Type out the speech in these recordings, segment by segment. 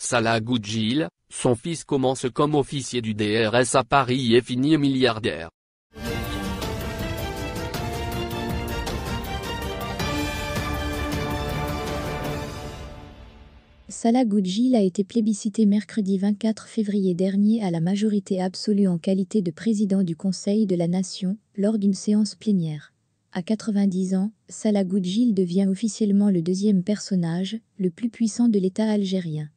Salah Goudjil, son fils commence comme officier du DRS à Paris et finit milliardaire. Salah Goudjil a été plébiscité mercredi 24 février dernier à la majorité absolue en qualité de président du Conseil de la Nation, lors d'une séance plénière. À 90 ans, Salah Goudjil devient officiellement le deuxième personnage, le plus puissant de l'État algérien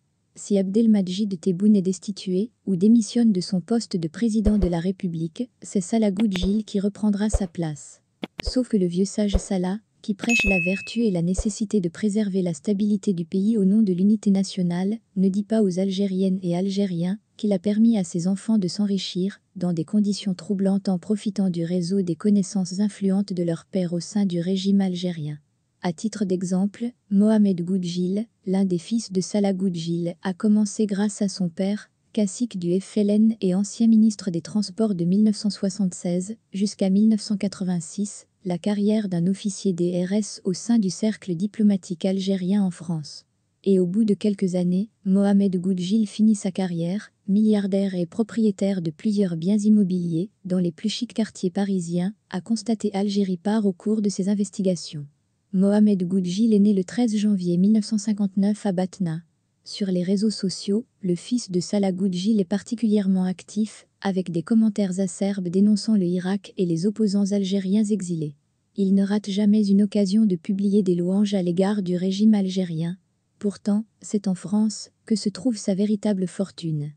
si Abdelmadjid Tebboune est destitué ou démissionne de son poste de président de la République, c'est Salah Goudjil qui reprendra sa place. Sauf que le vieux sage Salah, qui prêche la vertu et la nécessité de préserver la stabilité du pays au nom de l'unité nationale, ne dit pas aux Algériennes et Algériens qu'il a permis à ses enfants de s'enrichir, dans des conditions troublantes en profitant du réseau des connaissances influentes de leur père au sein du régime algérien. À titre d'exemple, Mohamed Goudjil, l'un des fils de Salah Goudjil, a commencé grâce à son père, cacique du FLN et ancien ministre des Transports de 1976 jusqu'à 1986, la carrière d'un officier des RS au sein du cercle diplomatique algérien en France. Et au bout de quelques années, Mohamed Goudjil finit sa carrière, milliardaire et propriétaire de plusieurs biens immobiliers dans les plus chics quartiers parisiens, a constaté Algérie part au cours de ses investigations. Mohamed Goudjil est né le 13 janvier 1959 à Batna. Sur les réseaux sociaux, le fils de Salah Goudjil est particulièrement actif, avec des commentaires acerbes dénonçant le Irak et les opposants algériens exilés. Il ne rate jamais une occasion de publier des louanges à l'égard du régime algérien. Pourtant, c'est en France que se trouve sa véritable fortune.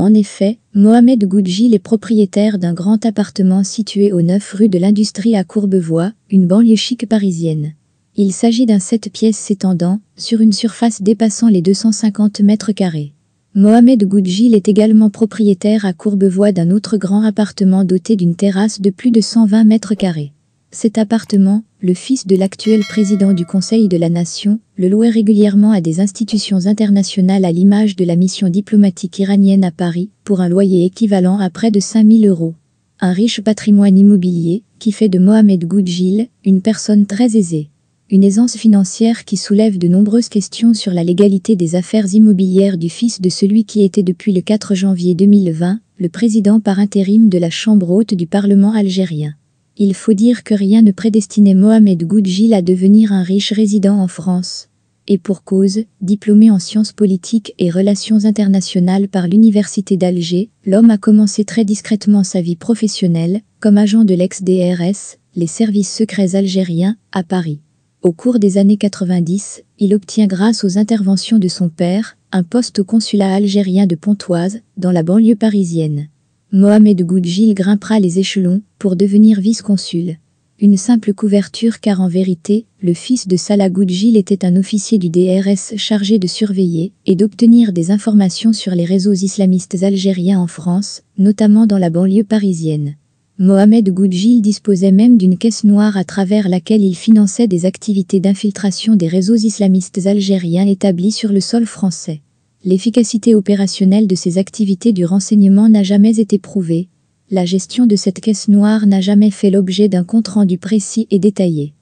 En effet, Mohamed Goudjil est propriétaire d'un grand appartement situé au 9 rue de l'Industrie à Courbevoie, une banlieue chic parisienne. Il s'agit d'un 7 pièces s'étendant sur une surface dépassant les 250 mètres carrés. Mohamed Goudjil est également propriétaire à Courbevoie d'un autre grand appartement doté d'une terrasse de plus de 120 mètres carrés. Cet appartement, le fils de l'actuel président du Conseil de la Nation, le louait régulièrement à des institutions internationales à l'image de la mission diplomatique iranienne à Paris pour un loyer équivalent à près de 5000 euros. Un riche patrimoine immobilier qui fait de Mohamed Goudjil une personne très aisée. Une aisance financière qui soulève de nombreuses questions sur la légalité des affaires immobilières du fils de celui qui était depuis le 4 janvier 2020 le président par intérim de la Chambre haute du Parlement algérien. Il faut dire que rien ne prédestinait Mohamed Goudjil à devenir un riche résident en France. Et pour cause, diplômé en sciences politiques et relations internationales par l'Université d'Alger, l'homme a commencé très discrètement sa vie professionnelle, comme agent de l'ex-DRS, les services secrets algériens, à Paris. Au cours des années 90, il obtient grâce aux interventions de son père, un poste au consulat algérien de Pontoise, dans la banlieue parisienne. Mohamed Goudjil grimpera les échelons pour devenir vice-consul. Une simple couverture car en vérité, le fils de Salah Goudjil était un officier du DRS chargé de surveiller et d'obtenir des informations sur les réseaux islamistes algériens en France, notamment dans la banlieue parisienne. Mohamed Goudjil disposait même d'une caisse noire à travers laquelle il finançait des activités d'infiltration des réseaux islamistes algériens établis sur le sol français. L'efficacité opérationnelle de ces activités du renseignement n'a jamais été prouvée. La gestion de cette caisse noire n'a jamais fait l'objet d'un compte-rendu précis et détaillé.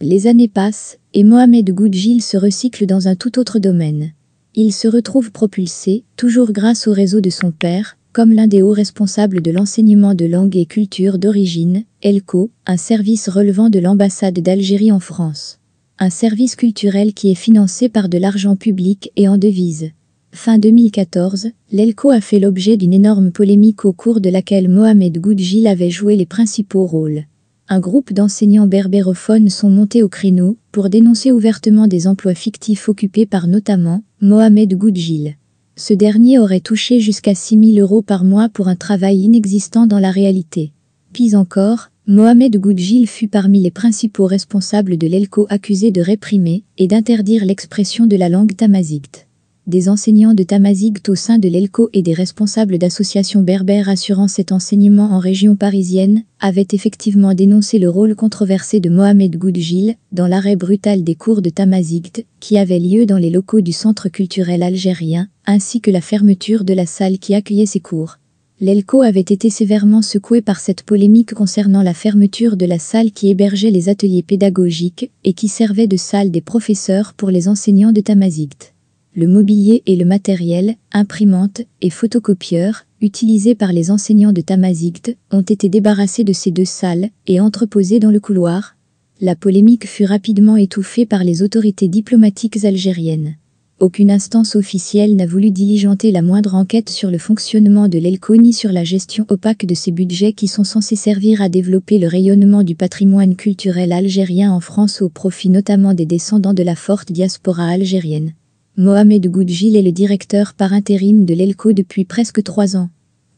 Les années passent et Mohamed Goudjil se recycle dans un tout autre domaine. Il se retrouve propulsé, toujours grâce au réseau de son père, comme l'un des hauts responsables de l'enseignement de langue et culture d'origine, ELCO, un service relevant de l'ambassade d'Algérie en France un service culturel qui est financé par de l'argent public et en devise. Fin 2014, l'ELCO a fait l'objet d'une énorme polémique au cours de laquelle Mohamed Goudjil avait joué les principaux rôles. Un groupe d'enseignants berbérophones sont montés au créneau pour dénoncer ouvertement des emplois fictifs occupés par notamment Mohamed Goudjil. Ce dernier aurait touché jusqu'à 6 000 euros par mois pour un travail inexistant dans la réalité. Pis encore, Mohamed Goudjil fut parmi les principaux responsables de l'ELCO accusé de réprimer et d'interdire l'expression de la langue tamazigte. Des enseignants de tamazigte au sein de l'ELCO et des responsables d'associations berbères assurant cet enseignement en région parisienne avaient effectivement dénoncé le rôle controversé de Mohamed Goudjil dans l'arrêt brutal des cours de tamazigte qui avait lieu dans les locaux du Centre culturel algérien, ainsi que la fermeture de la salle qui accueillait ces cours l'ELCO avait été sévèrement secoué par cette polémique concernant la fermeture de la salle qui hébergeait les ateliers pédagogiques et qui servait de salle des professeurs pour les enseignants de Tamazight. Le mobilier et le matériel, imprimante et photocopieur, utilisés par les enseignants de Tamazight, ont été débarrassés de ces deux salles et entreposés dans le couloir. La polémique fut rapidement étouffée par les autorités diplomatiques algériennes. Aucune instance officielle n'a voulu diligenter la moindre enquête sur le fonctionnement de l'ELCO ni sur la gestion opaque de ses budgets qui sont censés servir à développer le rayonnement du patrimoine culturel algérien en France au profit notamment des descendants de la forte diaspora algérienne. Mohamed Goudjil est le directeur par intérim de l'ELCO depuis presque trois ans.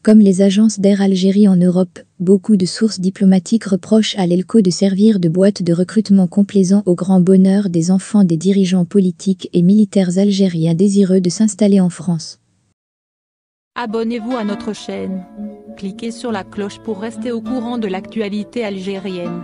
Comme les agences d'Air Algérie en Europe, beaucoup de sources diplomatiques reprochent à l'ELCO de servir de boîte de recrutement complaisant au grand bonheur des enfants des dirigeants politiques et militaires algériens désireux de s'installer en France. Abonnez-vous à notre chaîne. Cliquez sur la cloche pour rester au courant de l'actualité algérienne.